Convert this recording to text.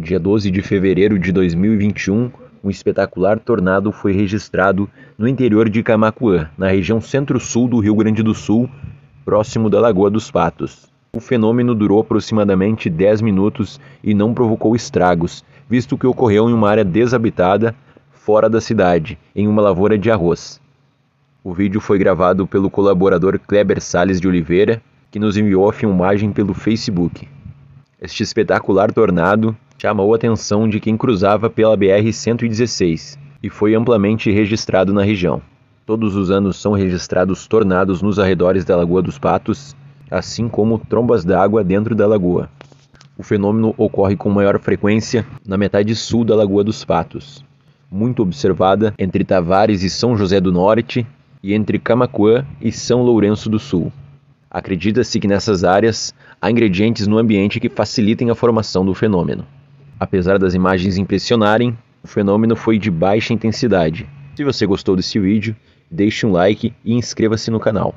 No dia 12 de fevereiro de 2021, um espetacular tornado foi registrado no interior de Camacuã, na região centro-sul do Rio Grande do Sul, próximo da Lagoa dos Patos. O fenômeno durou aproximadamente 10 minutos e não provocou estragos, visto que ocorreu em uma área desabitada, fora da cidade, em uma lavoura de arroz. O vídeo foi gravado pelo colaborador Kleber Sales de Oliveira, que nos enviou a filmagem pelo Facebook. Este espetacular tornado chamou a atenção de quem cruzava pela BR-116 e foi amplamente registrado na região. Todos os anos são registrados tornados nos arredores da Lagoa dos Patos, assim como trombas d'água dentro da lagoa. O fenômeno ocorre com maior frequência na metade sul da Lagoa dos Patos, muito observada entre Tavares e São José do Norte e entre Camacuã e São Lourenço do Sul. Acredita-se que nessas áreas há ingredientes no ambiente que facilitem a formação do fenômeno. Apesar das imagens impressionarem, o fenômeno foi de baixa intensidade. Se você gostou desse vídeo, deixe um like e inscreva-se no canal.